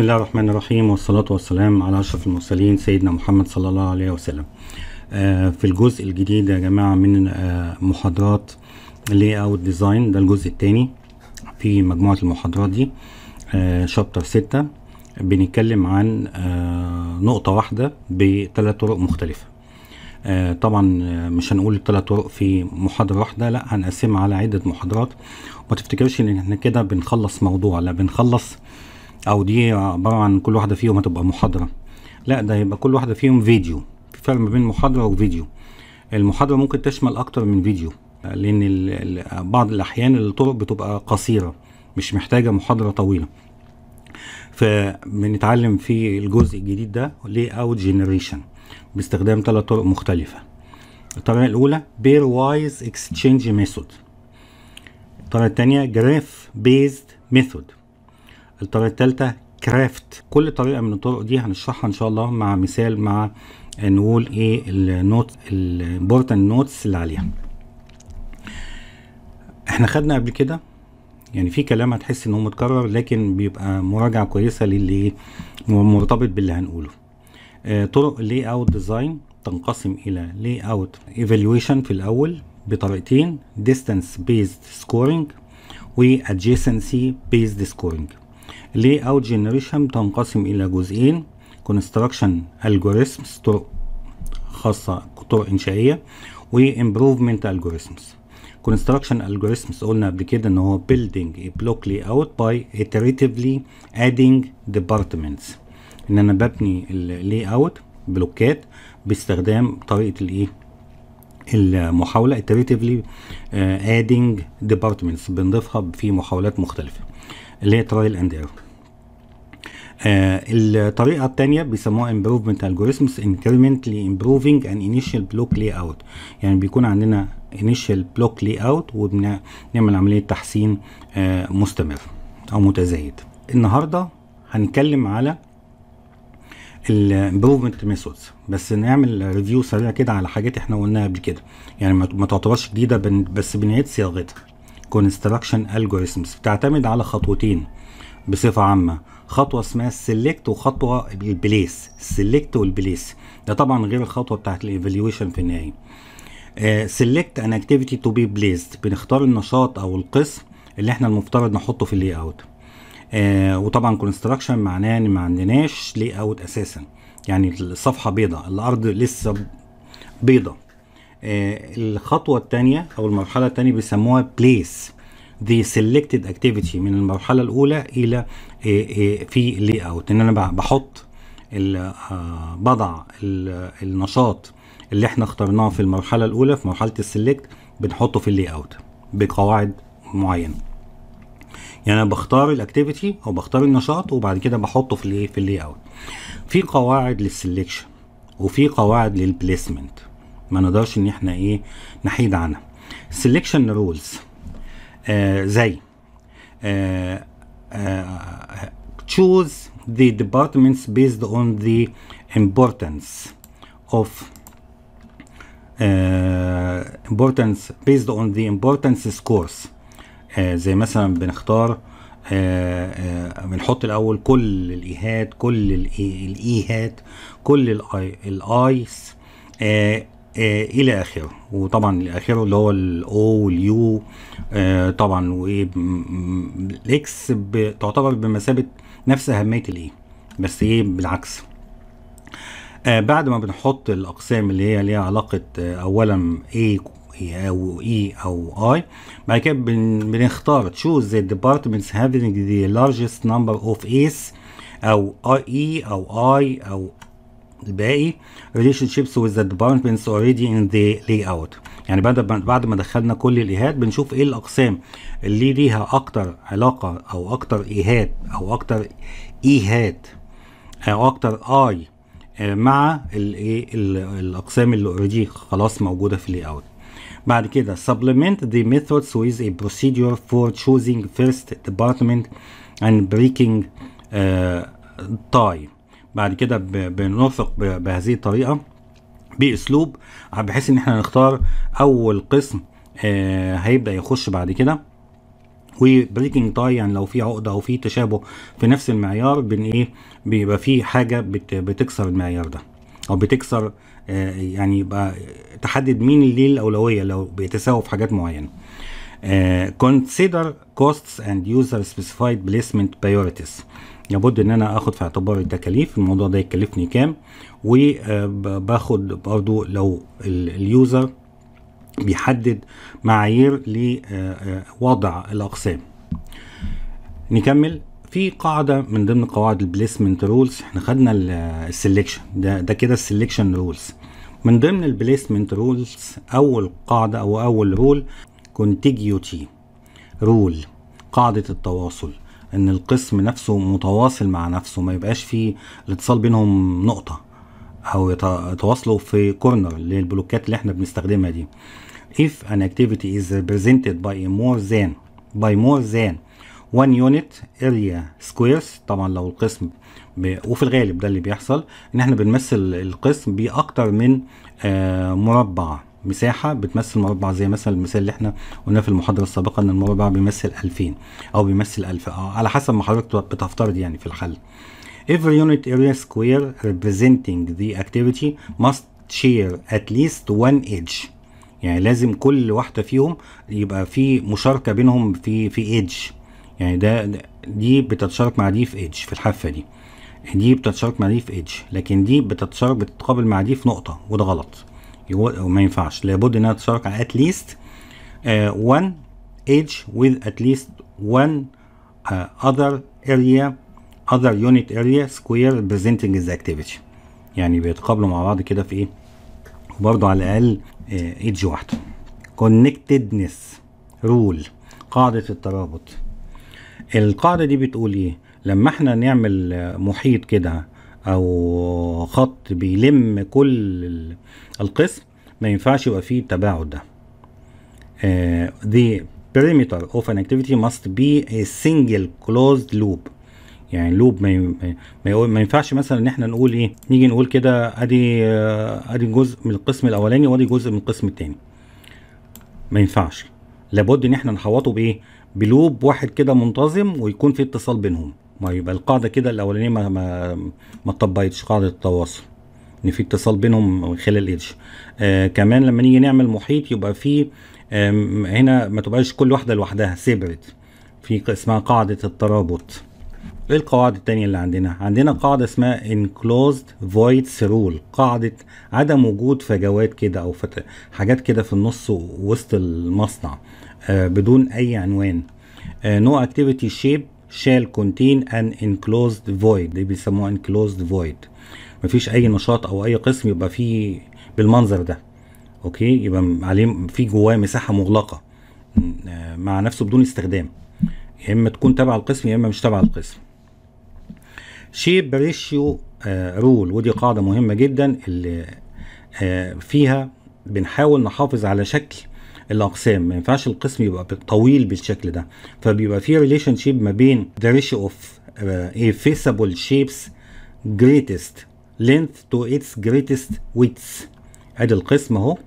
بسم الله الرحمن الرحيم والصلاة والسلام على أشرف المرسلين سيدنا محمد صلى الله عليه وسلم آه، في الجزء الجديد يا جماعة من آه، محاضرات لي اوت ديزاين ده الجزء الثاني في مجموعة المحاضرات دي شابتر آه، ستة بنتكلم عن نقطة واحدة بثلاث طرق مختلفة طبعا مش هنقول الثلاث طرق في محاضرة واحدة لا هنقسمها على عدة محاضرات وما تفتكرش ان احنا كده بنخلص موضوع لا بنخلص او دي عباره عن كل واحده فيهم هتبقى محاضره لا ده هيبقى كل واحده فيهم فيديو في فرق ما بين محاضره وفيديو المحاضره ممكن تشمل اكتر من فيديو لان بعض الاحيان الطرق بتبقى قصيره مش محتاجه محاضره طويله فبنتعلم في الجزء الجديد ده لي اوت جنريشن باستخدام ثلاث طرق مختلفه الطريقه الاولى بير وايز اكستشينج ميثود الطريقه الثانيه جراف بيزد ميثود الطريقه الثالثه كرافت كل طريقه من الطرق دي هنشرحها ان شاء الله مع مثال مع نقول ايه النوت الامبورتنت نوتس اللي عليها احنا خدنا قبل كده يعني في كلام هتحس ان هو متكرر لكن بيبقى مراجعه كويسه للي مرتبط باللي هنقوله آه طرق لي اوت ديزاين تنقسم الى لي اوت ايفالويشن في الاول بطريقتين ديستانس بيزد سكورنج وادجيسنسي بيزد سكورنج Layout Generation تنقسم إلى جزئين Construction Algorithms طرق خاصة طرق إنشائية و Improvement Algorithms Construction Algorithms قلنا قبل كده إن هو Building a Block Layout by Iteratively Adding Departments إن أنا ببني اللاي أوت بلوكات باستخدام طريقة الإيه المحاولة Iteratively Adding Departments بنضيفها في محاولات مختلفة اللي هي ترايل اند ايرور الطريقه الثانيه بيسموها امبروفمنت improvement انكريمنتلي امبروفنج ان انيشال بلوك لي اوت يعني بيكون عندنا بلوك لي اوت وبنعمل عمليه تحسين آه مستمر او متزايد النهارده هنتكلم على الامبروفمنت ميثودز بس نعمل ريفيو سريع كده على حاجات احنا قلناها قبل كده يعني ما تعتبرش جديده بس بنعيد صياغتها Construction Algorithms بتعتمد على خطوتين بصفة عامة خطوة اسمها السلكت وخطوة البليس السلكت والبليس ده طبعا غير الخطوة بتاعت الايفالويشن في النهاية سلكت ان اكتيفيتي تو بي بليست بنختار النشاط او القسم اللي احنا المفترض نحطه في اللاي اوت آه وطبعا كونستراكشن معناه ان ما عندناش لي اوت اساسا يعني الصفحه بيضاء الارض لسه بيضاء آه، الخطوه الثانيه او المرحله الثانيه بيسموها بليس the selected activity من المرحله الاولى الى آه، آه، في لاي اوت ان انا بحط بضع النشاط اللي احنا اخترناه في المرحله الاولى في مرحله السلكت بنحطه في اللاي اوت بقواعد معينه يعني انا بختار الاكتيفيتي او بختار النشاط وبعد كده بحطه في الايه في اللاي اوت في قواعد للسلكشن وفي قواعد للبليسمنت ما نقدرش ان احنا ايه نحيد عنها سيلكشن رولز آه زي تشوز ذا ديبارتمنتس بيزد اون ذا امبورتنس اوف امبورتنس بيزد اون ذا امبورتنس سكورز زي مثلا بنختار آه، آه، بنحط الاول كل الايهات كل الايهات كل الايس آه، الى اخره وطبعا الاخره اللي هو الاو واليو آه، طبعا والاكس تعتبر بمثابه نفس اهميه الاي e، بس ايه بالعكس آه، بعد ما بنحط الاقسام اللي هي ليها علاقه اولا A او E او I بعد كده بنختار تشوز the departments having the largest number of A's او اي e او I او باقي ريليشن شيبس with the departments already in the layout يعني بعد بعد ما دخلنا كل الايهات بنشوف ايه الاقسام اللي ليها اكتر علاقه او اكتر ايهات او اكتر ايهات او اكتر اي آه، مع الايه الاقسام اللي اوريدي خلاص موجوده في الاي اوت بعد كده supplement the methods with a procedure for choosing first department and breaking uh, آه، time بعد كده بنوثق بهذه الطريقه باسلوب بحيث ان احنا نختار اول قسم آه، هيبدا يخش بعد كده وبريكنج تاي يعني لو في عقده او في تشابه في نفس المعيار بن ايه بيبقى في حاجه بتكسر المعيار ده او بتكسر آه، يعني يبقى تحدد مين اللي ليه الاولويه لو بيتساووا في حاجات معينه Uh, consider costs and user specified placement priorities لابد ان انا اخد في اعتبار التكاليف الموضوع ده يكلفني كام وباخد آه، برضو لو اليوزر بيحدد معايير لوضع آه، آه، الاقسام نكمل في قاعدة من ضمن قواعد البليسمنت رولز احنا خدنا السلكشن ده ده كده السلكشن رولز من ضمن البليسمنت رولز اول قاعدة او اول رول كونتيجيوتي رول قاعدة التواصل ان القسم نفسه متواصل مع نفسه ما يبقاش فيه الاتصال بينهم نقطه او يتواصلوا في كورنر للبلوكات اللي احنا بنستخدمها دي if an activity is represented by more than by more than one unit area squares طبعا لو القسم ب... وفي الغالب ده اللي بيحصل ان احنا بنمثل القسم باكتر من آه مربع مساحه بتمثل مربع زي مثلا المثال اللي احنا قلنا في المحاضره السابقه ان المربع بيمثل 2000 او بيمثل 1000 اه على حسب ما حضرتك بتفترض يعني في الحل every unit area square representing the activity must share at least one edge يعني لازم كل واحده فيهم يبقى في مشاركه بينهم في في ايدج يعني ده دي بتتشارك مع دي في ايدج في الحافه دي دي بتتشارك مع دي في ايدج لكن دي بتتشارك بتتقابل مع دي في نقطه وده غلط وما ينفعش لابد انها تشارك على at least uh, one edge with at least one اريا آه، other area other unit area square representing activity يعني بيتقابلوا مع بعض كده في ايه برضه على الاقل ايدج آه، واحده connectedness rule قاعده الترابط القاعده دي بتقول ايه لما احنا نعمل محيط كده او خط بيلم كل القسم ما ينفعش يبقى فيه التباعد ده uh, the perimeter of an activity must be a single closed loop يعني لوب ما, ما ينفعش مثلا ان احنا نقول ايه نيجي نقول كده ادي آه، ادي جزء من القسم الاولاني وادي جزء من القسم الثاني ما ينفعش لابد ان احنا نحوطه بايه بلوب واحد كده منتظم ويكون في اتصال بينهم ما يبقى القاعده كده الاولانيه ما ما ما اتطبقتش قاعده التواصل ان يعني في اتصال بينهم خلال ايدج آه كمان لما نيجي نعمل محيط يبقى في آه هنا ما تبقاش كل واحده لوحدها سيبريت في اسمها قاعده الترابط ايه القواعد التانية اللي عندنا؟ عندنا قاعدة اسمها enclosed فويد رول قاعدة عدم وجود فجوات كده او فت... حاجات كده في النص وسط المصنع آه بدون اي عنوان. نو اكتيفيتي شيب shall contain an enclosed void دي بيسموها enclosed void مفيش اي نشاط او اي قسم يبقى فيه بالمنظر ده اوكي يبقى عليه في جواه مساحه مغلقه آه، مع نفسه بدون استخدام يا اما تكون تبع القسم يا اما مش تبع القسم شيب ريشيو رول ودي قاعده مهمه جدا اللي آه، فيها بنحاول نحافظ على شكل الاقسام ما ينفعش القسم يبقى طويل بالشكل ده فبيبقى في ريليشن شيب ما بين ذا ريشيو اوف افيسبل شيبس جريتست لينث تو اتس جريتست ويتس ادي القسم اهو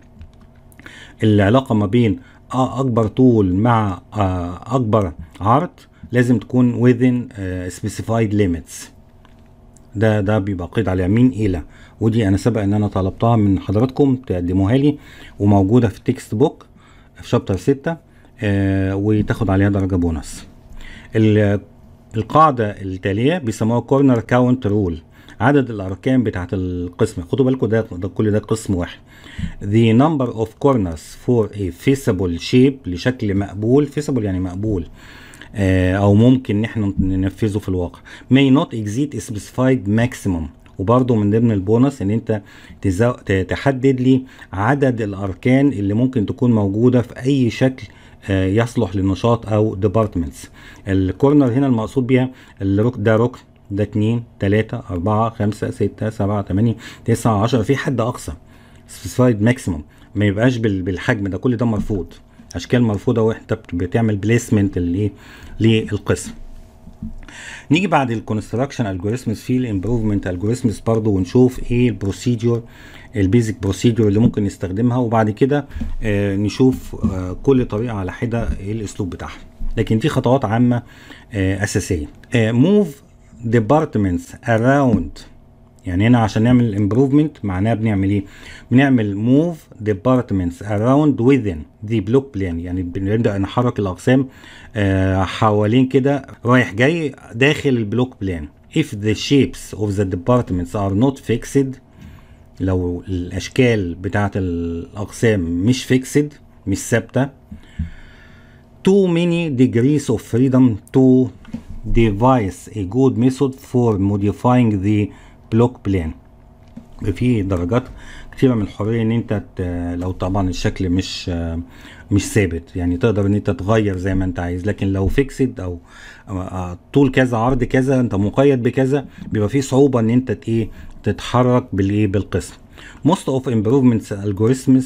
العلاقه ما بين آه، اكبر طول مع آه، اكبر عرض لازم تكون within آه، specified limits ده ده بيبقى قيد على يمين الى ودي انا سبق ان انا طلبتها من حضراتكم تقدموها لي وموجوده في التكست بوك في شابتر 6 آه، وتاخد عليها درجه بونص القاعده التاليه بيسموها كورنر كاونت رول عدد الاركان بتاعت القسم خدوا بالكم ده, ده كل ده قسم واحد the number of corners for a feasible shape لشكل مقبول feasible يعني مقبول آه او ممكن ان احنا ننفذه في الواقع may not exceed a specified maximum وبرضه من ضمن البونص ان انت تزو... تحدد لي عدد الاركان اللي ممكن تكون موجوده في اي شكل آه، يصلح للنشاط او ديبارتمنتس الكورنر هنا المقصود بيها الركن ده ركن ده 2 3 4 5 6 7 8 9 10 في حد اقصى سبيسفايد ماكسيموم ما يبقاش بالحجم ده كل ده مرفوض اشكال مرفوضه وانت بتعمل بليسمنت للايه للقسم نيجي بعد الكونستراكشن الجوريزمز في الامبروفمنت الجوريزمز برضه ونشوف ايه البروسيدور البيزك بروسيدور اللي ممكن نستخدمها وبعد كده آه، نشوف آه، كل طريقه على حده ايه الاسلوب بتاعها لكن في خطوات عامه آه، اساسيه موف ديبارتمنتس اراوند يعني هنا عشان نعمل improvement معناه بنعمل ايه بنعمل move departments around within the block plan يعني بنبدا نحرك الاقسام آه حوالين كده رايح جاي داخل البلوك بلان if the shapes of the departments are not fixed لو الاشكال بتاعه الاقسام مش فيكسد مش ثابته too many degrees of freedom to devise a good method for modifying the بلوك بلان في درجات كتيرة من الحرية ان انت لو طبعا الشكل مش مش ثابت يعني تقدر ان انت تغير زي ما انت عايز لكن لو فيكسد او طول كذا عرض كذا انت مقيد بكذا بيبقى فيه صعوبة ان انت ايه تتحرك بالايه بالقسم most of improvements algorithms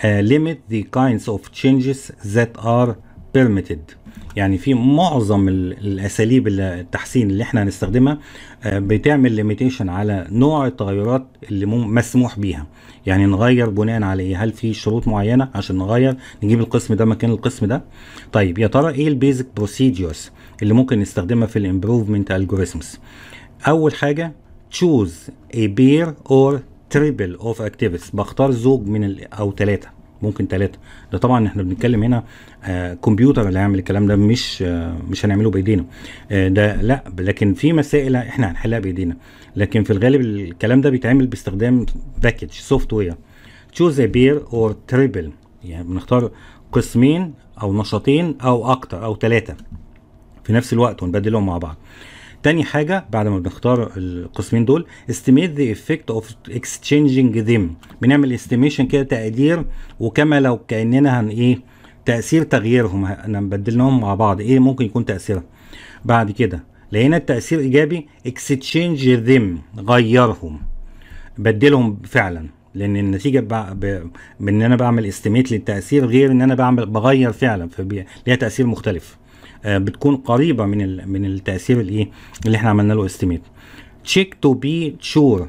uh, limit the kinds of changes that are permitted يعني في معظم الاساليب التحسين اللي احنا هنستخدمها آه، بتعمل ليميتيشن على نوع التغيرات اللي مسموح بيها يعني نغير بناء على ايه هل في شروط معينه عشان نغير نجيب القسم ده مكان القسم ده طيب يا ترى ايه البيزك بروسيدجرز اللي ممكن نستخدمها في الامبروفمنت الجوريزمز اول حاجه choose a pair or triple of activities بختار زوج من او ثلاثه ممكن ثلاثه ده طبعا احنا بنتكلم هنا آه كمبيوتر اللي هيعمل الكلام ده مش آه مش هنعمله بايدينا آه ده لا لكن في مسائل احنا هنحلها بايدينا لكن في الغالب الكلام ده بيتعمل باستخدام باكج سوفت وير تشوز بير اور تريبل يعني بنختار قسمين او نشاطين او اكتر او ثلاثه في نفس الوقت ونبدلهم مع بعض تاني حاجه بعد ما بنختار القسمين دول استيميت ذا افكت اوف اكستشينجينج ذيم بنعمل استيميشن كده تقدير وكما لو كاننا هن ايه تاثير تغييرهم انا بدلناهم مع بعض ايه ممكن يكون تاثيرها بعد كده لقينا التاثير ايجابي اكستشينج ذيم غيرهم بدلهم فعلا لان النتيجه بان انا بعمل استيميت للتاثير غير ان انا بعمل بغير فعلا ليها تاثير مختلف آه، بتكون قريبه من من التاثير الايه اللي احنا عملنا له استيميت تشيك تو بي شور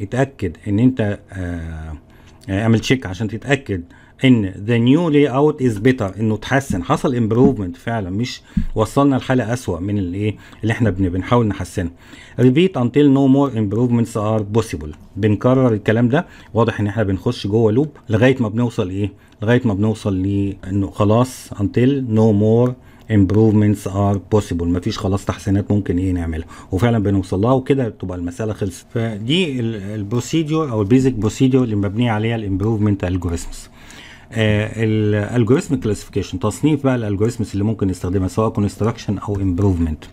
اتاكد ان انت آه، يعني اعمل تشيك عشان تتاكد ان ذا نيو لاي اوت از بيتر انه اتحسن حصل امبروفمنت فعلا مش وصلنا لحاله اسوء من الايه اللي احنا بنحاول نحسنه ريبيت انتل نو مور امبروفمنتس ار بوسيبل بنكرر الكلام ده واضح ان احنا بنخش جوه لوب لغايه ما بنوصل ايه لغايه ما بنوصل لانه خلاص انتل نو مور improvements are possible مفيش خلاص تحسينات ممكن ايه نعملها وفعلا بنوصل لها وكده تبقى المساله خلصت فدي البروسيديور او البيزك بروسيديور اللي مبنيه عليها الامبروفمنت الجوريزمز الالجوريزم كلاسيفيكيشن تصنيف بقى الالجوريزمز اللي ممكن نستخدمها سواء كونستراكشن او امبروفمنت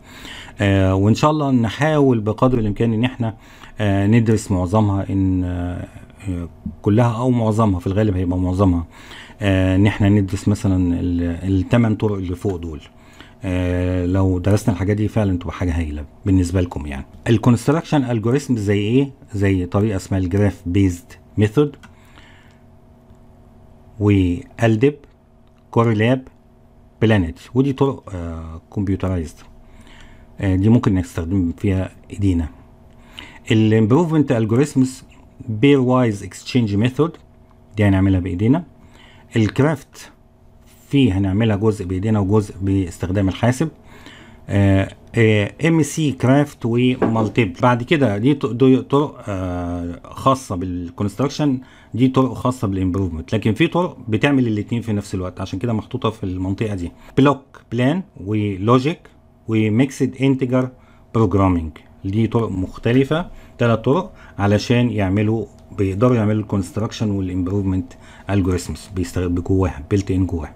آه وان شاء الله نحاول بقدر الامكان ان احنا آه ندرس معظمها ان آه كلها او معظمها في الغالب هيبقى معظمها آه، ان احنا ندرس مثلا الثمان طرق اللي فوق دول آه لو درسنا الحاجات دي فعلا تبقى حاجه هايله بالنسبه لكم يعني الكونستراكشن الجوريثم زي ايه زي طريقه اسمها الجراف بيزد ميثود والدب كوريلاب بلانيت ودي طرق آه كمبيوترايزد آه دي ممكن نستخدم فيها ايدينا الامبروفمنت الجوريثمز بير وايز اكسشينج ميثود دي هنعملها بايدينا الكرافت فيه هنعملها جزء بايدينا وجزء باستخدام الحاسب ام سي كرافت ومالتيب بعد كده دي طرق آه، خاصه بالكونستراكشن دي طرق خاصه بالامبروفمنت لكن في طرق بتعمل الاثنين في نفس الوقت عشان كده محطوطه في المنطقه دي بلوك بلان ولوجيك وميكسد انتجر بروجرامينج دي طرق مختلفه ثلاث طرق علشان يعملوا بيقدروا يعملوا الكونستراكشن والامبروفمنت الجوريزمز بجواها بيلت ان جواها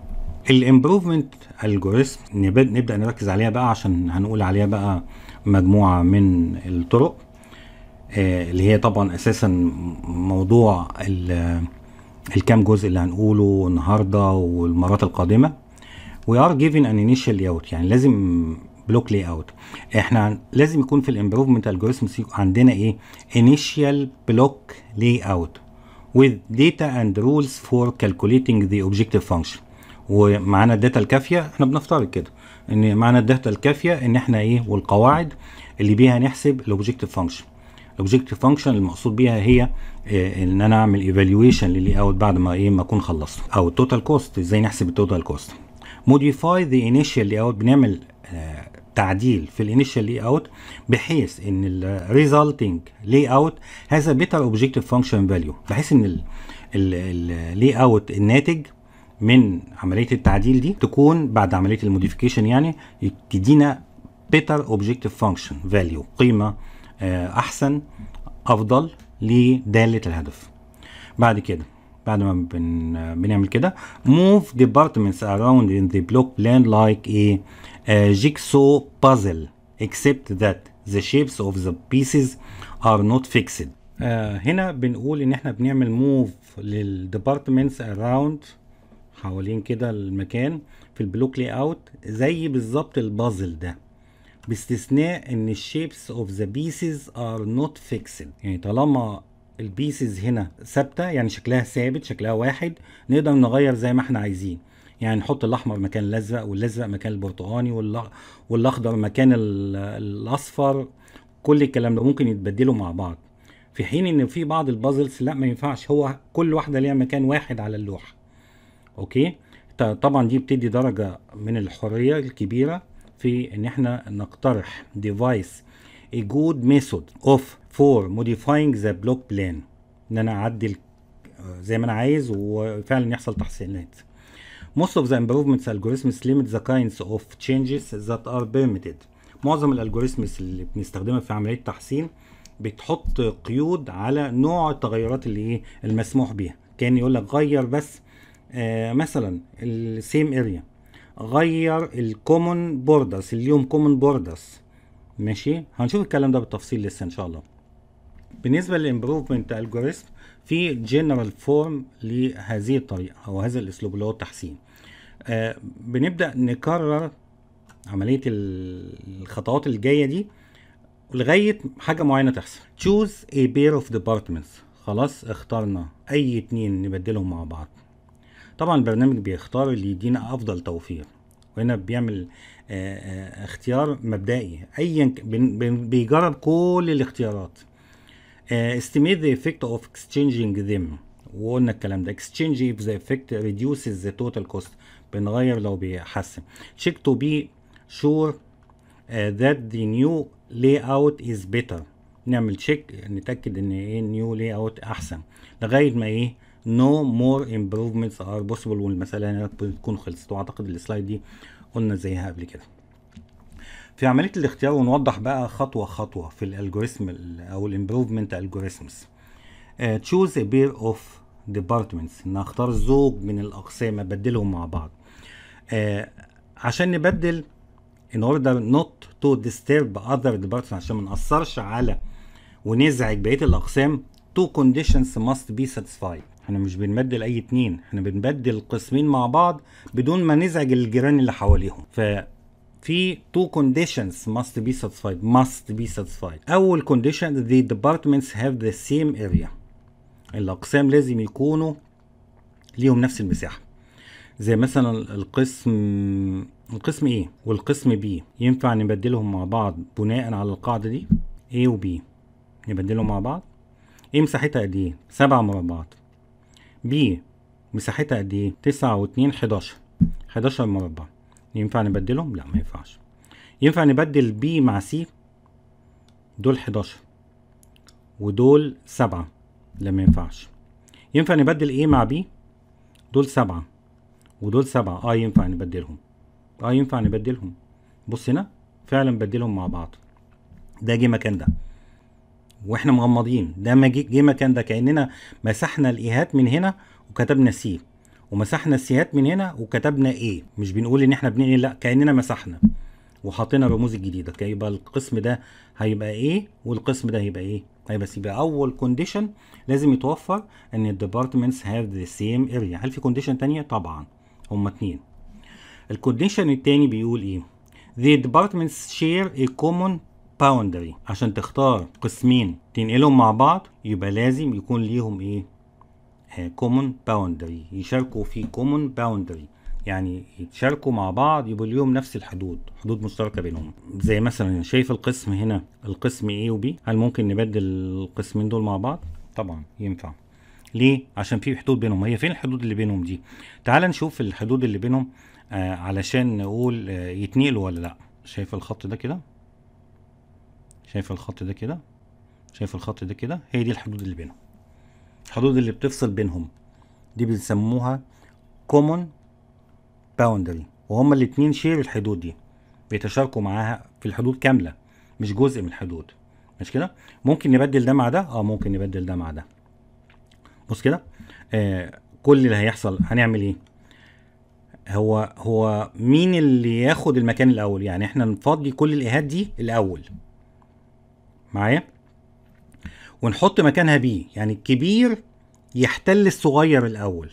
الامبروفمنت الجوريزم نبدا نركز عليها بقى عشان هنقول عليها بقى مجموعه من الطرق آه، اللي هي طبعا اساسا موضوع الكام جزء اللي هنقوله النهارده والمرات القادمه وي ار جيفن ان انيشال يعني لازم بلوك لاي اوت احنا لازم يكون في الامبروفمنت الجوريزمز عندنا ايه بلوك لاي اوت with data and rules for calculating the objective function ومعانا الداتا الكافيه احنا بنفترض كده ان معانا الداتا الكافيه ان احنا ايه والقواعد اللي بيها نحسب الاوبجكتيف فانكشن الاوبجكتيف فانكشن المقصود بيها هي إيه ان انا اعمل ايفالويشن للاي اوت بعد ما ايه ما اكون خلصت او التوتال كوست ازاي نحسب التوتال كوست موديفاي ذا انيشال اوت بنعمل آه، تعديل في الانيشال لاي اوت بحيث ان الريزلتنج لاي اوت هذا بيتر اوبجيكتيف فانكشن فاليو بحيث ان اللاي اوت الناتج من عمليه التعديل دي تكون بعد عمليه الموديفيكيشن يعني تدينا بيتر اوبجيكتيف فانكشن فاليو قيمه آه، احسن افضل لداله الهدف بعد كده بعد ما بن بنعمل كده move departments around in the block plan like a jigsaw puzzle except that the shapes of the pieces are not fixed آه، هنا بنقول ان احنا بنعمل موف للديبارتمنتس اراوند حوالين كده المكان في البلوك لي اوت زي بالظبط البازل ده باستثناء ان الشيبس اوف ذا بيسز ار نوت فيكسد يعني طالما البيسز هنا ثابته يعني شكلها ثابت شكلها واحد نقدر نغير زي ما احنا عايزين يعني نحط الاحمر مكان الازرق والازرق مكان البرتقاني والاخضر مكان الاصفر كل الكلام ده ممكن يتبدلوا مع بعض في حين ان في بعض البازلز لا ما ينفعش هو كل واحده ليها مكان واحد على اللوحه اوكي طبعا دي بتدي درجه من الحريه الكبيره في ان احنا نقترح ديفايس a good method of for modifying the block plan ان انا اعدل آه، زي ما انا عايز وفعلا يحصل تحسينات Most of the improvements algorithms limit the kinds of changes that are permitted معظم الالجوريثمز اللي بنستخدمها في عملية تحسين بتحط قيود على نوع التغيرات اللي ايه المسموح بيها كان يقول لك غير بس آه مثلا السيم اريا غير الكومون بوردرز اليوم كومون بوردرز ماشي هنشوف الكلام ده بالتفصيل لسه ان شاء الله بالنسبة للامبروفمنت الجوريثم في جنرال فورم لهذه الطريقة او هذا الاسلوب اللي هو التحسين آه، بنبدا نكرر عمليه الخطوات الجايه دي لغايه حاجه معينه تحصل choose a pair of departments خلاص اخترنا اي اتنين نبدلهم مع بعض طبعا البرنامج بيختار اللي يدينا افضل توفير وهنا بيعمل آه، آه، اختيار مبدئي ايا بيجرب كل الاختيارات اه estimate the effect of exchanging them وقلنا الكلام ده exchange if the effect reduces the total cost بنغير لو بيحسن check to be sure uh, that the new layout is better نعمل check نتأكد ان ايه new layout احسن لغاية ما ايه no more improvements are possible والمسألة هنا يعني بتكون خلصت واعتقد السلايد دي قلنا زيها قبل كده في عملية الاختيار ونوضح بقى خطوة خطوة في الالجوريزم او الامبروفمنت الجوريثمز uh, choose a pair of ديبارتمنتس ان اختار زوج من الاقسام ابدلهم مع بعض آه عشان نبدل ان اوردر نوت تو ديسترب اذر departments عشان ما ناثرش على ونزعج بقيه الاقسام تو كونديشنز ماست بي ساتيسفايد احنا مش بنبدل اي اتنين احنا بنبدل قسمين مع بعض بدون ما نزعج الجيران اللي حواليهم ف في تو conditions must be satisfied must be satisfied اول condition the departments have the same area الأقسام لازم يكونوا ليهم نفس المساحة زي مثلا القسم القسم A والقسم B ينفع نبدلهم مع بعض بناء على القاعدة دي A و B نبدلهم مع بعض A مساحتها قد ايه؟ سبعة مربعات B مساحتها قد ايه؟ تسعة واتنين حداشر حداشر مربع ينفع نبدلهم؟ لا ما ينفعش ينفع نبدل B مع C دول حداشر ودول سبعة لا ما ينفعش ينفع نبدل ايه مع بي دول سبعة ودول سبعة اه ينفع نبدلهم اه ينفع نبدلهم بص هنا فعلا بدلهم مع بعض ده جه مكان ده واحنا مغمضين ده ما جه مكان ده كاننا مسحنا الايهات من هنا وكتبنا سي ومسحنا السيهات من هنا وكتبنا ايه مش بنقول ان احنا بننقل لا كاننا مسحنا وحطينا الرموز الجديده يبقى القسم ده هيبقى ايه والقسم ده هيبقى ايه هيبقى يبقى اول كونديشن لازم يتوفر ان الديبارتمنتس هاف ذا سيم اريا هل في كونديشن تانية طبعا هما اتنين الكونديشن التاني بيقول ايه the departments share a common boundary عشان تختار قسمين تنقلهم مع بعض يبقى لازم يكون ليهم ايه آه، common boundary يشاركوا في common boundary يعني يتشاركوا مع بعض يبقوا ليهم نفس الحدود حدود مشتركه بينهم زي مثلا شايف القسم هنا القسم A و B هل ممكن نبدل القسمين دول مع بعض طبعا ينفع ليه عشان في حدود بينهم هي فين الحدود اللي بينهم دي تعال نشوف الحدود اللي بينهم آه علشان نقول آه يتنقلوا ولا لا شايف الخط ده كده شايف الخط ده كده شايف الخط ده كده هي دي الحدود اللي بينهم الحدود اللي بتفصل بينهم دي بنسموها common باوندري وهما الاتنين شير الحدود دي بيتشاركوا معاها في الحدود كامله مش جزء من الحدود مش كده ممكن نبدل ده مع ده اه ممكن نبدل ده مع ده بص كده آه كل اللي هيحصل هنعمل ايه هو هو مين اللي ياخد المكان الاول يعني احنا نفضي كل الايهات دي الاول معايا ونحط مكانها بي يعني الكبير يحتل الصغير الاول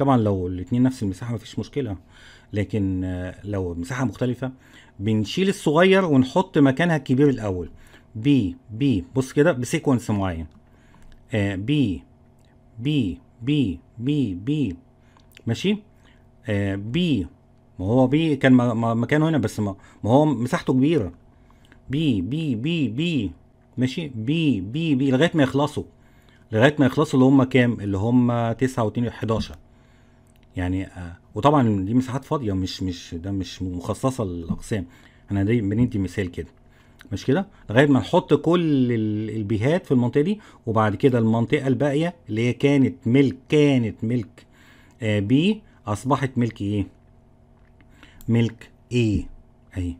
طبعا لو الاثنين نفس المساحه مفيش مشكله لكن لو مساحه مختلفه بنشيل الصغير ونحط مكانها الكبير الاول بي بي بص كده بسيكونس معين بي بي بي بي بي ماشي بي ما هو بي كان مكانه هنا بس ما, ما هو مساحته كبيره بي بي بي بي ماشي بي بي بي لغايه ما يخلصوا لغايه ما يخلصوا اللي هم كام اللي هم 9 و2 11 يعني آه، وطبعا دي مساحات فاضيه مش مش ده مش مخصصه للاقسام انا دي بندي مثال كده مش كده لغايه ما نحط كل البيهات في المنطقه دي وبعد كده المنطقه الباقيه اللي هي كانت ملك كانت ملك آه بي اصبحت ملك ايه ملك ايه اهي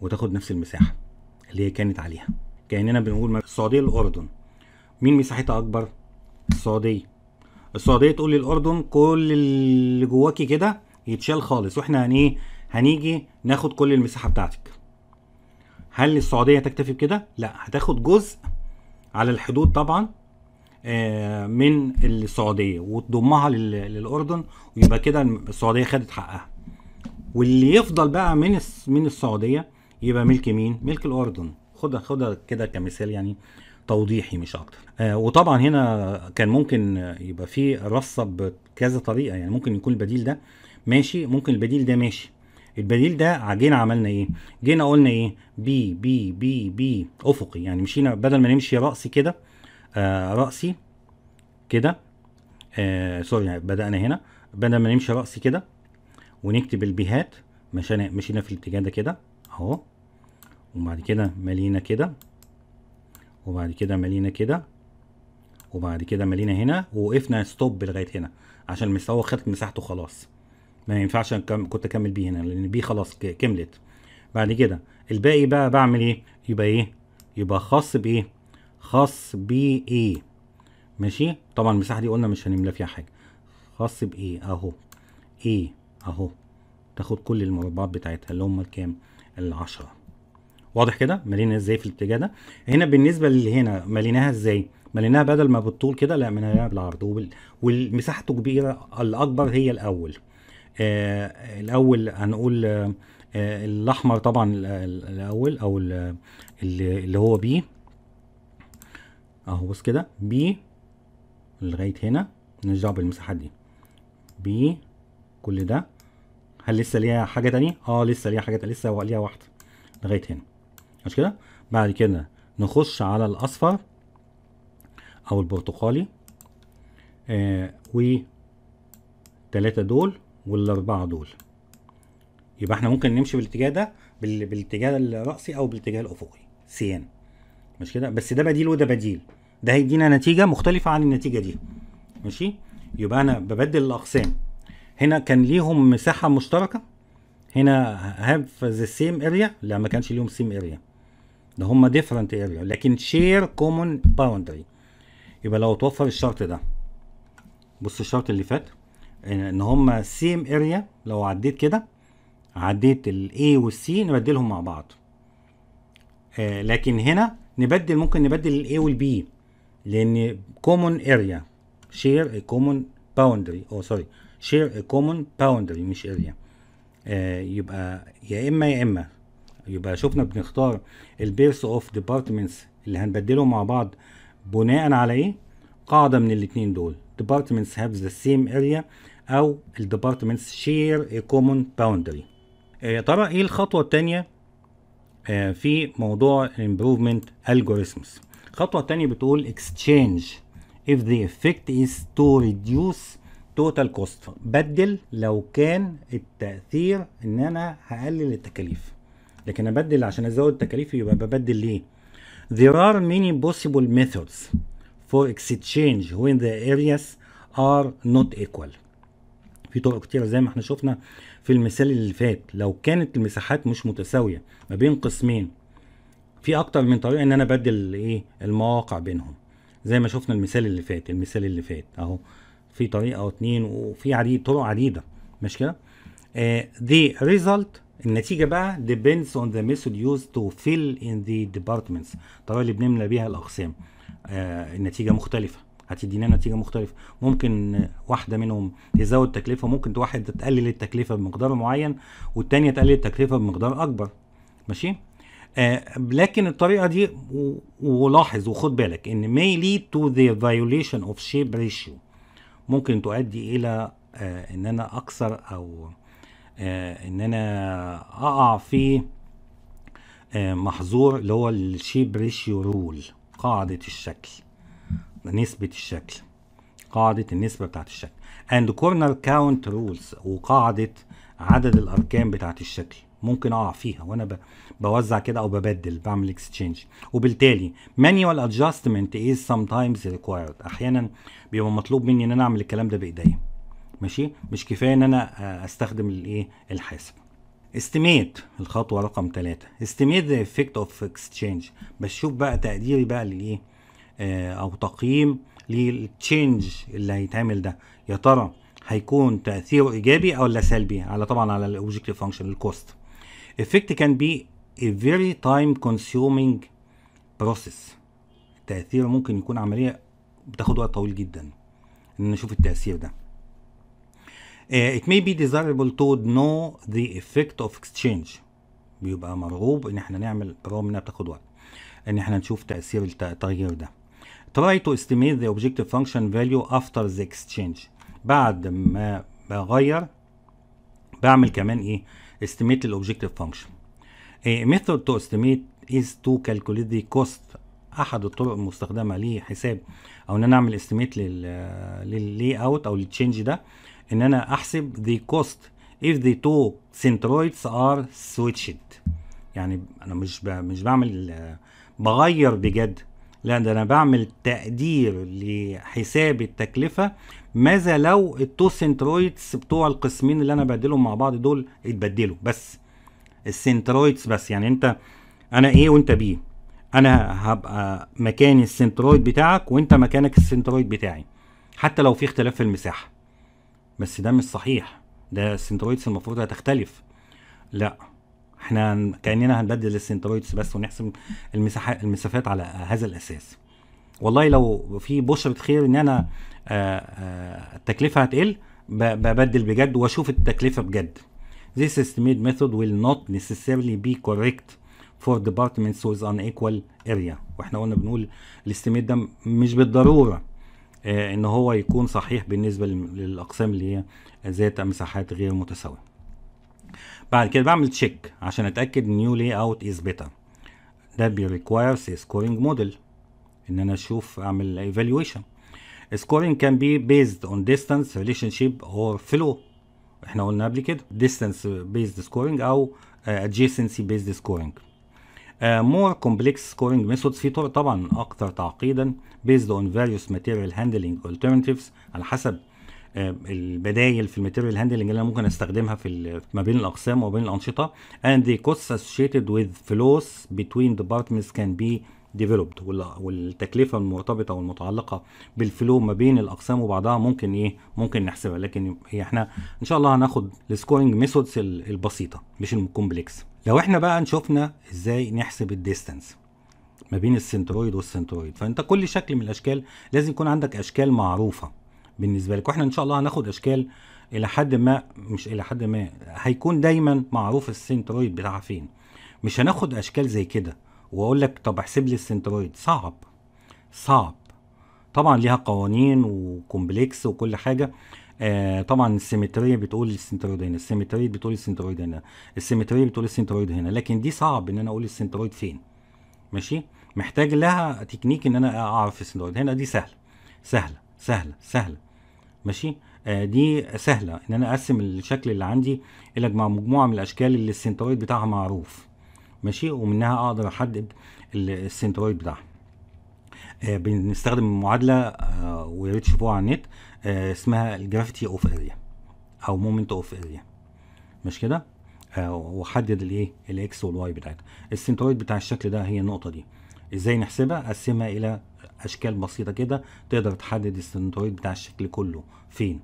وتاخد نفس المساحه اللي هي كانت عليها كاننا بنقول السعوديه الاردن مين مساحتها اكبر السعوديه السعوديه تقول للاردن كل اللي جواكي كده يتشال خالص واحنا هن يعني ايه هنيجي ناخد كل المساحه بتاعتك هل السعوديه تكتفي بكده لا هتاخد جزء على الحدود طبعا آه، من السعوديه وتضمها للاردن ويبقى كده السعوديه خدت حقها واللي يفضل بقى من من السعوديه يبقى ملك مين ملك الاردن خدها خدها كده كمثال يعني توضيحي مش اكتر آه وطبعا هنا كان ممكن يبقى في رصه بكذا طريقه يعني ممكن يكون البديل ده ماشي ممكن البديل ده ماشي البديل ده جينا عملنا ايه جينا قلنا ايه بي بي بي بي افقي يعني مشينا بدل ما نمشي راسي كده آه راسي كده آه سوري يعني بدانا هنا بدل ما نمشي راسي كده ونكتب البيهات مشينا مشينا في الاتجاه ده كده اهو وبعد كده ملينا كده وبعد كده مالينا كده وبعد كده مالينا هنا ووقفنا ستوب لغايه هنا عشان المستوى خد مساحته خلاص ما ينفعش كنت اكمل بيه هنا لان بيه خلاص كملت بعد كده الباقي بقى بعمل ايه يبقى ايه يبقى خاص بايه خاص بايه ماشي طبعا المساحه دي قلنا مش هنملى فيها حاجه خاص بايه اهو ايه اهو تاخد كل المربعات بتاعتها اللي هم الكام العشرة واضح كده مالينا ازاي في الاتجاه ده هنا بالنسبه لهنا ماليناها ازاي ماليناها بدل ما بالطول كده لا ماليناها بالعرض والمساحته كبيره الاكبر هي الاول آه الاول هنقول آه الاحمر طبعا الاول او اللي هو بي اهو بص كده بي لغايه هنا نرجع بالمساحات دي بي كل ده هل لسه ليها حاجه تانية اه لسه ليها حاجه تانية. لسه ليها واحده لغايه هنا مش كده بعد كده نخش على الاصفر او البرتقالي آه تلاتة دول والاربعة دول يبقى احنا ممكن نمشي بالاتجاه ده بالاتجاه الرأسي او بالاتجاه الافقي سيان مش كده بس ده بديل وده بديل ده هيدينا نتيجة مختلفة عن النتيجة دي ماشي يبقى انا ببدل الاقسام هنا كان ليهم مساحة مشتركة هنا هاف ذا سيم اريا لا ما كانش ليهم سيم اريا ده هم ديفرنت اريا لكن شير كومن باوندري يبقى لو توفر الشرط ده بص الشرط اللي فات ان هم سيم اريا لو عديت كده عديت الاي والسي نبدلهم مع بعض آه لكن هنا نبدل ممكن نبدل الاي والبي لان كومن اريا شير كومن باوندري او سوري شير كومن باوندري مش اريا آه يبقى يا اما يا اما يبقى شفنا بنختار البيرس اوف ديبارتمنتس اللي هنبدلهم مع بعض بناء على ايه قاعده من الاتنين دول ديبارتمنتس هاف ذا سيم اريا او الديبارتمنتس شير ا كومن باوندري يا ترى ايه الخطوه الثانيه آه، في موضوع improvement algorithms الخطوه الثانيه بتقول اكستشينج if the effect is to reduce total cost بدل لو كان التاثير ان انا هقلل التكاليف لكن ابدل عشان ازود تكاليفي يبقى ببدل ليه there are many possible methods for exchange when the areas are not equal في طرق كتيرة زي ما احنا شفنا في المثال اللي فات لو كانت المساحات مش متساوية ما بين قسمين في اكتر من طريقة ان انا ابدل ايه المواقع بينهم زي ما شفنا المثال اللي فات المثال اللي فات اهو في طريقة او اتنين وفي عديد طرق عديدة مش كده؟ آه the result النتيجه بقى depends on the method used to fill in the departments الطريقه اللي بنملى بيها الاقسام آه النتيجه مختلفه هتدينا نتيجه مختلفه ممكن واحده منهم تزود تكلفه ممكن واحد تقلل التكلفه بمقدار معين والثانيه تقلل التكلفه بمقدار اكبر ماشي آه لكن الطريقه دي ولاحظ وخد بالك ان may lead to the violation of shape ratio ممكن تؤدي الى آه ان انا اكسر او آه، ان انا اقع في آه، محظور اللي هو الشيب ريشيو رول قاعدة الشكل نسبة الشكل قاعدة النسبة بتاعت الشكل and corner count rules وقاعدة عدد الأركان بتاعت الشكل ممكن أقع فيها وأنا بوزع كده أو ببدل بعمل اكستشينج وبالتالي manual adjustment is sometimes required أحيانا بيبقى مطلوب مني إن أنا أعمل الكلام ده بإيديا ماشي مش كفايه ان انا آه، استخدم الايه الحاسب استيميت الخطوه رقم 3 استيميت ذا افكت اوف بس بشوف بقى تقديري بقى للايه آه، او تقييم للتشينج اللي هيتعمل ده يا ترى هيكون تاثيره ايجابي او لا سلبي على طبعا على الاوبجكتيف فانكشن الكوست افكت كان بي ا فيري تايم كونسيومينج بروسيس تاثيره ممكن يكون عملية بتاخد وقت طويل جدا ان نشوف التأثير ده it may be desirable to know the effect of exchange بيبقى مرغوب ان احنا نعمل رغم انها بتاخد وقت ان احنا نشوف تاثير التغيير ده try to estimate the objective function value after the exchange بعد ما بغير بعمل كمان ايه estimate function. A method to estimate is to calculate the cost احد الطرق المستخدمه لحساب او ان انا اعمل estimate لللاي اوت او للتشينج ده ان انا احسب the cost if the two centroids are switched يعني انا مش مش بعمل بغير بجد لا ده انا بعمل تقدير لحساب التكلفه ماذا لو التو سنترويدز بتوع القسمين اللي انا بديلهم مع بعض دول اتبدلوا بس السنترويدز بس يعني انت انا ايه وانت بيه انا هبقى مكاني السنترويد بتاعك وانت مكانك السنترويد بتاعي حتى لو في اختلاف في المساحه بس ده مش صحيح ده السنترويدز المفروض هتختلف لا احنا كاننا هنبدل السنترويدز بس ونحسم المساحات المسافات على هذا الاساس والله لو في بشرة خير ان انا آه، آه، التكلفة هتقل ببدل بجد واشوف التكلفة بجد This estimate method will not necessarily be correct for departments with unequal area واحنا قلنا بنقول الاستيميت ده مش بالضرورة آه، ان هو يكون صحيح بالنسبه للاقسام اللي هي ذات مساحات غير متساويه بعد كده بعمل تشيك عشان اتاكد نيو لاي اوت از بيتا ده بي سي سكورينج موديل ان انا اشوف اعمل ايفالويشن كان بي بيزد اون ديستانس ريليشن شيب اور فلو احنا قلنا قبل كده ديستانس بيزد سكورينج او ادجيسنسي بيزد سكورينج مور كومبلكس سكورينج ميثودز في طرق طبعا اكثر تعقيدا بيزد اون فاريوس ماتيريال هاندلنج alternatives على حسب uh, البدايل في الماتيريال هاندلنج اللي انا ممكن استخدمها في ما بين الاقسام وما بين الانشطه اند the costs associated with flows between departments can be developed والتكلفه المرتبطه والمتعلقه بالفلو ما بين الاقسام وبعضها ممكن ايه ممكن نحسبها لكن هي احنا ان شاء الله هناخد السكورنج ميثودز البسيطه مش الكومبلكس لو احنا بقى شفنا ازاي نحسب الديستانس ما بين السنترويد والسنترويد فانت كل شكل من الاشكال لازم يكون عندك اشكال معروفه بالنسبه لك واحنا ان شاء الله هناخد اشكال الى حد ما مش الى حد ما هيكون دايما معروف السنترويد بتاعها فين مش هناخد اشكال زي كده واقول لك طب احسب لي السنترويد صعب صعب طبعا ليها قوانين وكومبلكس وكل حاجه آه طبعا السيمتريه بتقول السنترويد هنا السيمتريه بتقول السنترويد هنا السيمتريه بتقول السنترويد هنا لكن دي صعب ان انا اقول السنترويد فين ماشي محتاج لها تكنيك ان انا اعرف السنترويد هنا دي سهله سهله سهله سهله ماشي آه دي سهله ان انا اقسم الشكل اللي عندي الى مجموعه من الاشكال اللي السنترويد بتاعها معروف ماشي ومنها اقدر احدد السنترويد بتاعها آه، بنستخدم معادله آه، ويا ريت تشوفوها على النت آه، اسمها الجرافيتي اوف اريا او مومنت اوف اريا مش كده وحدد الايه الاكس والواي بتاعتها السنترويد بتاع الشكل ده هي النقطه دي ازاي نحسبها قسمها الى اشكال بسيطه كده تقدر تحدد السنترويد بتاع الشكل كله فين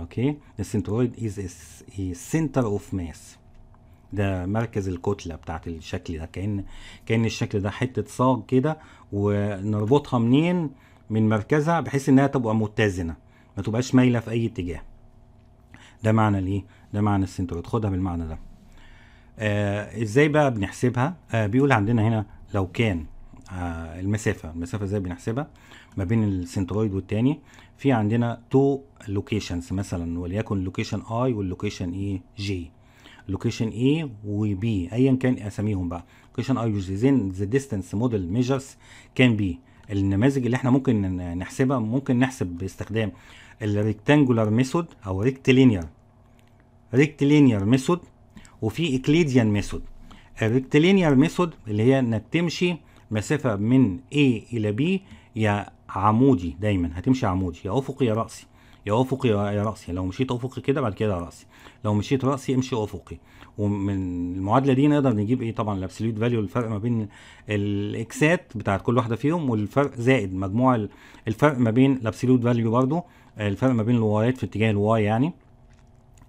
اوكي السنترويد از سنتر اوف ماس ده مركز الكتله بتاعت الشكل ده كان كان الشكل ده حته صاج كده ونربطها منين من مركزها بحيث انها تبقى متزنه ما تبقاش مايله في اي اتجاه ده معنى الايه ده معنى السنترويد خدها بالمعنى ده آه ازاي بقى بنحسبها آه بيقول عندنا هنا لو كان آه المسافه المسافه ازاي بنحسبها ما بين السنترويد والتاني في عندنا تو لوكيشنز مثلا وليكن لوكيشن اي واللوكيشن ايه جي لوكيشن A و B ايا كان اساميهم بقى لوكيشن I uses the distance model measures can be النماذج اللي احنا ممكن نحسبها ممكن نحسب باستخدام الريكتانجولار ميثود او ريكتيلينير ريكتيلينير ميثود وفي اكليديان ميثود الريكتيلينير ميثود اللي هي انك تمشي مسافه من A الى B يا عمودي دايما هتمشي عمودي يا افقي يا راسي يا افقي يا راسي لو مشيت افقي كده بعد كده راسي لو مشيت راسي امشي افقي ومن المعادله دي نقدر نجيب ايه طبعا الابسوليوت فاليو الفرق ما بين الاكسات بتاعت كل واحده فيهم والفرق زائد مجموع الفرق ما بين الابسوليوت فاليو برضو الفرق ما بين الوايات في اتجاه الواي يعني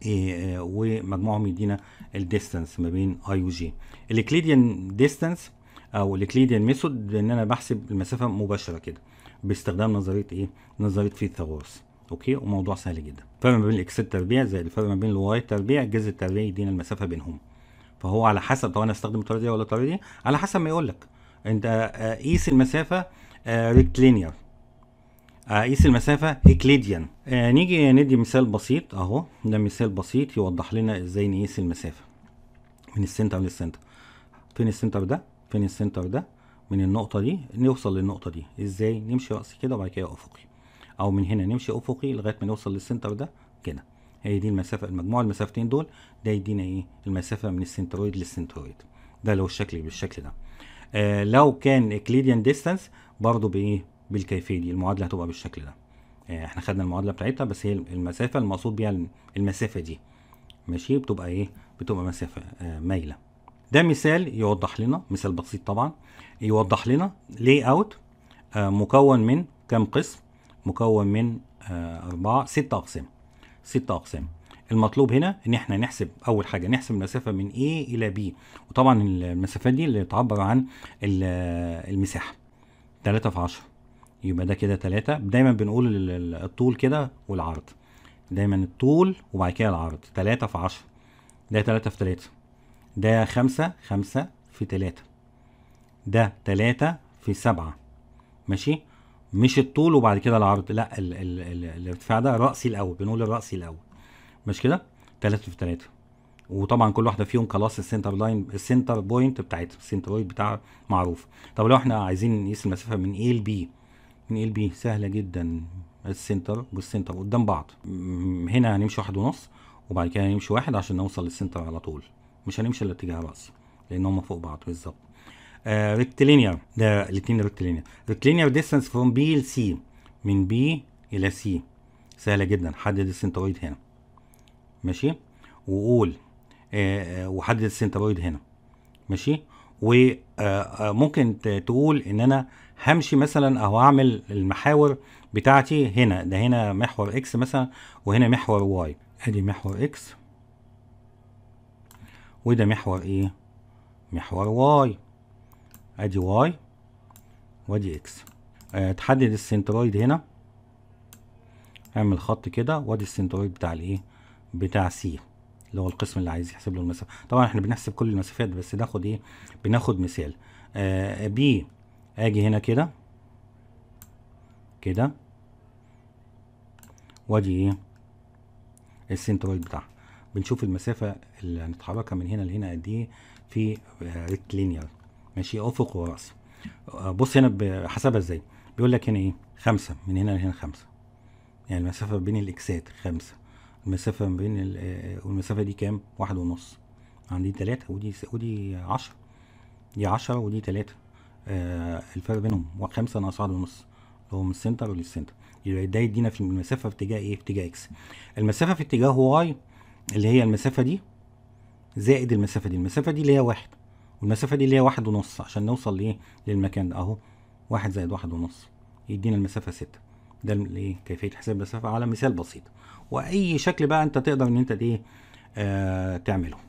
إيه آه، ومجموعهم يدينا الديستانس ما بين اي وجي الاكليديان ديستانس او الاكليديان ميثود ان انا بحسب المسافه مباشره كده باستخدام نظريه ايه نظريه فيثاغورس اوكي وموضوع سهل جدا الفرق ما بين الاكس تربيع زي الفرق ما بين الواي تربيع الجذر التربيع يدينا المسافه بينهم فهو على حسب طب انا استخدم الطريقه دي ولا الطريقه دي على حسب ما يقول لك انت آه، آه، قيس المسافه ريكتلينير آه، قيس المسافه اكليديان نيجي ندي مثال بسيط اهو ده مثال بسيط يوضح لنا ازاي نقيس المسافه من السنتر للسنتر فين السنتر ده فين السنتر ده من النقطه دي نوصل للنقطه دي ازاي نمشي راسي كده وبعد كده افقي او من هنا نمشي افقي لغايه ما نوصل للسنتر ده كده هي دي المسافه المجموع المسافتين دول ده يدينا ايه المسافه من السنترويد للسنترويد ده لو الشكل بالشكل ده آه لو كان اكليديان ديستانس برضه بايه بالكيفيه دي المعادله هتبقى بالشكل ده آه احنا خدنا المعادله بتاعتها بس هي المسافه المقصود بيها المسافه دي ماشي بتبقى ايه بتبقى مسافه آه مايله ده مثال يوضح لنا مثال بسيط طبعا يوضح لنا لي اوت آه مكون من كام قسم مكون من آه، أربعة ستة أقسام ستة أقسام المطلوب هنا إن إحنا نحسب أول حاجة نحسب المسافة من A إلى B وطبعا المسافات دي اللي تعبر عن آه، المساحة تلاتة في عشرة يبقى ده كده تلاتة دايما بنقول الطول كده والعرض دايما الطول وبعد كده العرض تلاتة في عشرة ده تلاتة في تلاتة ده خمسة خمسة في تلاتة ده تلاتة في سبعة ماشي مش الطول وبعد كده العرض لا ال ال ال الارتفاع ده راسي الاول بنقول الراسي الاول مش كده 3 في 3 وطبعا كل واحده فيهم خلاص السنتر لاين السنتر بوينت بتاعتها السنترويد بتاعها معروف طب لو احنا عايزين نقيس المسافه من ايه لبي من ايه لبي سهله جدا السنتر والسنتر قدام بعض هنا هنمشي واحد ونص وبعد كده هنمشي واحد عشان نوصل للسنتر على طول مش هنمشي الاتجاه الراسي لان هما فوق بعض بالظبط آه، ريكتيلينير ده الاثنين ريكتيلينير ريكتيلينير ديستانس فروم بي لسي من بي الى سي سهله جدا حدد السنترويد هنا ماشي وقول آه, آه، وحدد السنترويد هنا ماشي وممكن آه، تقول ان انا همشي مثلا او هعمل المحاور بتاعتي هنا ده هنا محور اكس مثلا وهنا محور واي ادي محور اكس وده محور ايه محور واي ادي واي وادي اكس أه تحدد السنترويد هنا اعمل خط كده وادي السنترويد بتاع الايه بتاع سي اللي هو القسم اللي عايز يحسب له المسافه طبعا احنا بنحسب كل المسافات بس ناخد ايه بناخد مثال آه بي اجي هنا كده كده وادي ايه السنترويد بتاعها بنشوف المسافه اللي هنتحركها من هنا لهنا قد ايه في ريكت آه، لينير ماشي افق وراسي آه، بص هنا حسبها ازاي بيقول لك هنا ايه خمسة من هنا لهنا خمسة يعني المسافة بين الاكسات خمسة المسافة بين آه، آه، والمسافة دي كام واحد ونص عندي يعني تلاتة ودي ودي عشرة دي عشرة ودي تلاتة آه الفرق بينهم خمسة ناقص واحد ونص اللي هو من السنتر للسنتر يبقى ده يدينا في المسافة في اتجاه ايه في اتجاه اكس المسافة في اتجاه واي اللي هي المسافة دي زائد المسافة دي المسافة دي اللي هي واحد والمسافة دي اللي هي واحد ونص عشان نوصل لإيه للمكان ده أهو واحد زائد واحد ونص يدينا المسافة ستة ده الايه كيفية حساب المسافة على مثال بسيط وأي شكل بقى أنت تقدر إن أنت إيه آه تعمله